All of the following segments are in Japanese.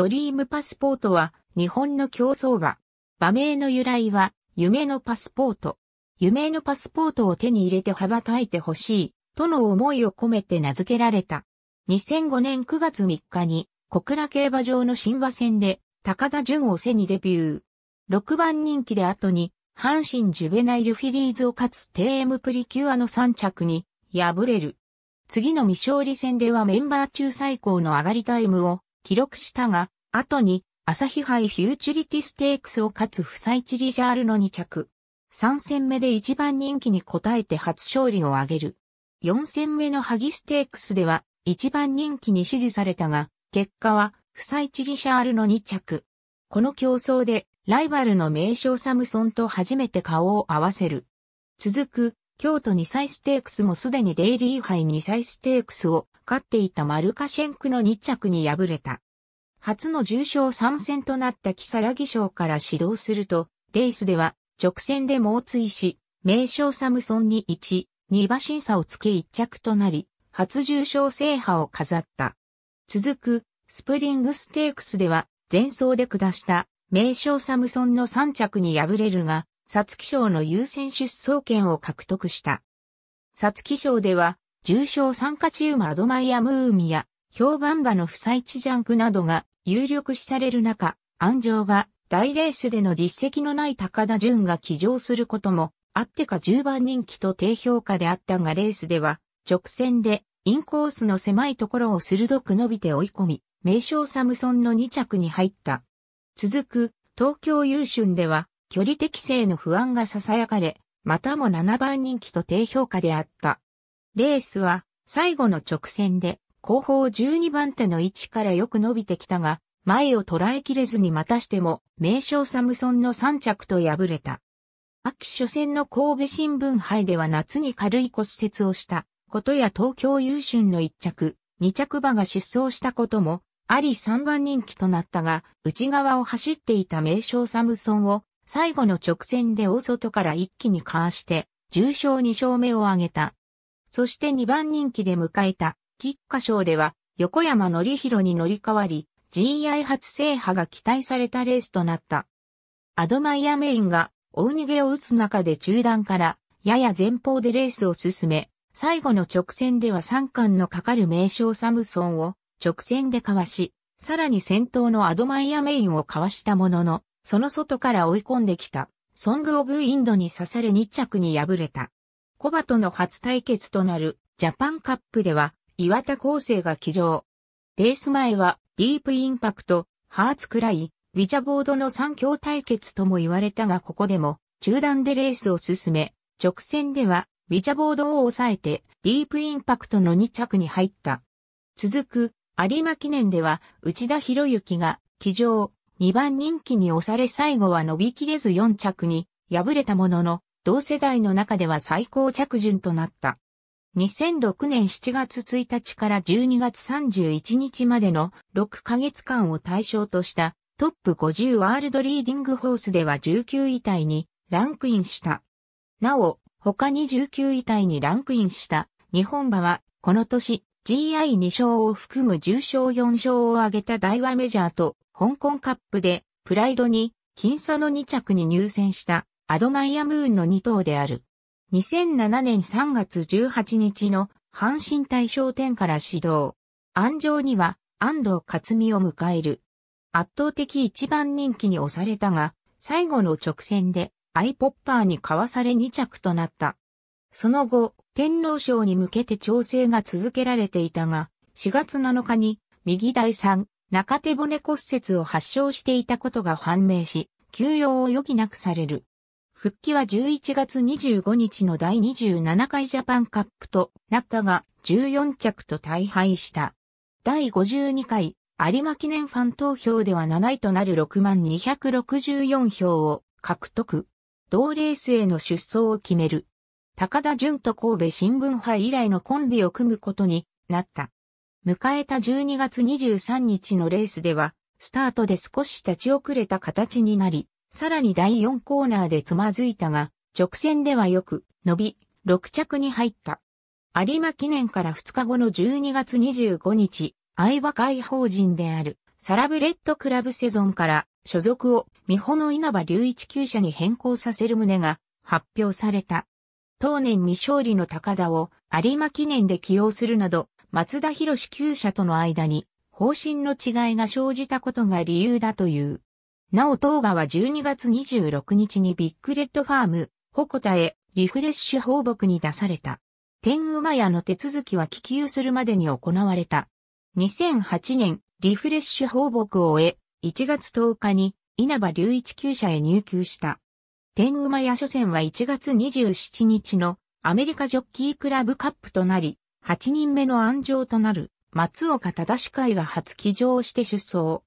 ドリームパスポートは日本の競走馬。馬名の由来は夢のパスポート。夢のパスポートを手に入れて羽ばたいてほしいとの思いを込めて名付けられた。2005年9月3日に小倉競馬場の新馬戦で高田純を背にデビュー。6番人気で後に阪神ジュベナイルフィリーズを勝つ TM プリキュアの3着に敗れる。次の未勝利戦ではメンバー中最高の上がりタイムを記録したが、後に、朝日杯フューチュリティステークスを勝つ不採地リジャールの2着。3戦目で一番人気に応えて初勝利を挙げる。4戦目のハギステークスでは一番人気に支持されたが、結果は不採地リシャールの2着。この競争でライバルの名称サムソンと初めて顔を合わせる。続く京都2歳ステークスもすでにデイリー杯2歳ステークスを勝っていたマルカシェンクの2着に敗れた。初の重賞参戦となったキサラギ賞から指導すると、レースでは直線で猛追し、名称サムソンに1、2馬審査をつけ1着となり、初重賞制覇を飾った。続く、スプリングステークスでは、前走で下した、名称サムソンの3着に敗れるが、皐月賞の優先出走権を獲得した。皐月賞では、重賞参加チームアドマイアムーミや、評判馬の不採地ジャンクなどが有力視される中、安城が大レースでの実績のない高田純が騎乗することも、あってか10番人気と低評価であったがレースでは、直線でインコースの狭いところを鋭く伸びて追い込み、名称サムソンの2着に入った。続く、東京優春では、距離適正の不安が囁かれ、またも7番人気と低評価であった。レースは最後の直線で後方12番手の位置からよく伸びてきたが、前を捉えきれずにまたしても名称サムソンの3着と敗れた。秋初戦の神戸新聞杯では夏に軽い骨折をしたことや東京優春の1着、2着馬が出走したこともあり3番人気となったが、内側を走っていた名称サムソンを最後の直線で大外から一気にかわして、重賞2勝目を挙げた。そして2番人気で迎えた、菊花賞では、横山則弘に乗り換わり、GI 初制覇が期待されたレースとなった。アドマイアメインが、大逃げを打つ中で中段から、やや前方でレースを進め、最後の直線では3冠のかかる名称サムソンを直線でかわし、さらに先頭のアドマイアメインをかわしたものの、その外から追い込んできた、ソング・オブ・インドに刺され2着に敗れた。コバとの初対決となるジャパンカップでは岩田康生が騎乗。レース前はディープインパクト、ハーツクライ、ウィジャボードの3強対決とも言われたがここでも中断でレースを進め、直線ではウィジャボードを抑えてディープインパクトの2着に入った。続く有馬記念では内田博之が騎乗。2番人気に押され最後は伸びきれず4着に敗れたものの、同世代の中では最高着順となった。2006年7月1日から12月31日までの6ヶ月間を対象としたトップ50ワールドリーディングホースでは19位体にランクインした。なお、他に19位体にランクインした日本馬はこの年 GI2 勝を含む10勝4勝を挙げた大和メジャーと香港カップで、プライドに、僅差の2着に入選した、アドマイアムーンの2頭である。2007年3月18日の阪神大賞典から始動。安城には安藤克美を迎える。圧倒的一番人気に押されたが、最後の直線でアイポッパーにかわされ2着となった。その後、天皇賞に向けて調整が続けられていたが、4月7日に右第3中手骨骨折を発症していたことが判明し、休養を余儀なくされる。復帰は11月25日の第27回ジャパンカップとなったが、14着と大敗した。第52回有馬記念ファン投票では7位となる6264票を獲得。同レースへの出走を決める。高田純と神戸新聞杯以来のコンビを組むことになった。迎えた12月23日のレースでは、スタートで少し立ち遅れた形になり、さらに第4コーナーでつまずいたが、直線ではよく伸び、6着に入った。有馬記念から2日後の12月25日、相場会法人であるサラブレッドクラブセゾンから所属を美穂の稲葉隆一級社に変更させる旨が発表された。当年未勝利の高田を有馬記念で起用するなど松田博士旧社との間に方針の違いが生じたことが理由だという。なお東馬は12月26日にビッグレッドファーム、鉾田へリフレッシュ放牧に出された。天馬屋の手続きは帰休するまでに行われた。2008年、リフレッシュ放牧を終え、1月10日に稲葉隆一厩舎へ入厩した。天馬屋初戦は1月27日のアメリカジョッキークラブカップとなり、8人目の安城となる松岡忠会が初起乗して出走。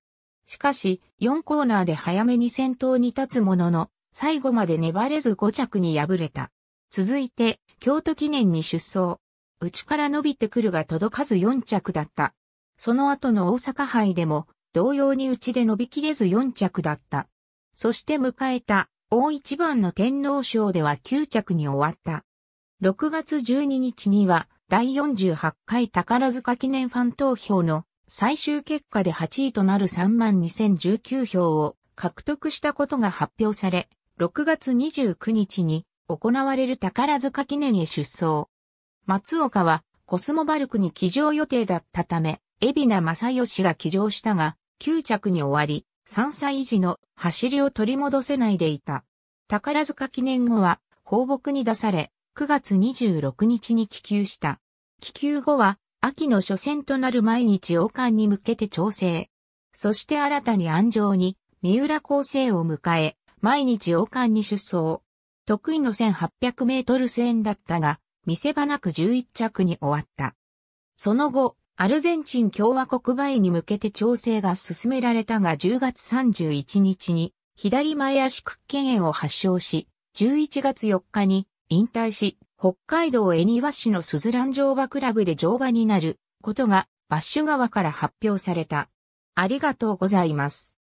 しかし、4コーナーで早めに先頭に立つものの、最後まで粘れず5着に敗れた。続いて、京都記念に出走。内から伸びてくるが届かず4着だった。その後の大阪杯でも、同様に内で伸びきれず4着だった。そして迎えた、大一番の天皇賞では9着に終わった。6月12日には、第48回宝塚記念ファン投票の最終結果で8位となる32,019票を獲得したことが発表され、6月29日に行われる宝塚記念へ出走。松岡はコスモバルクに起乗予定だったため、海老名正義が起乗したが、9着に終わり、3歳維持の走りを取り戻せないでいた。宝塚記念後は放牧に出され、9月26日に帰球した。帰球後は、秋の初戦となる毎日王冠に向けて調整。そして新たに安城に、三浦高生を迎え、毎日王冠に出走。得意の1800メートル戦だったが、見せ場なく11着に終わった。その後、アルゼンチン共和国イに向けて調整が進められたが10月31日に左前足屈腱炎を発症し、11月4日に引退し、北海道恵庭市のスズラン乗馬クラブで乗馬になることがバッシュ川から発表された。ありがとうございます。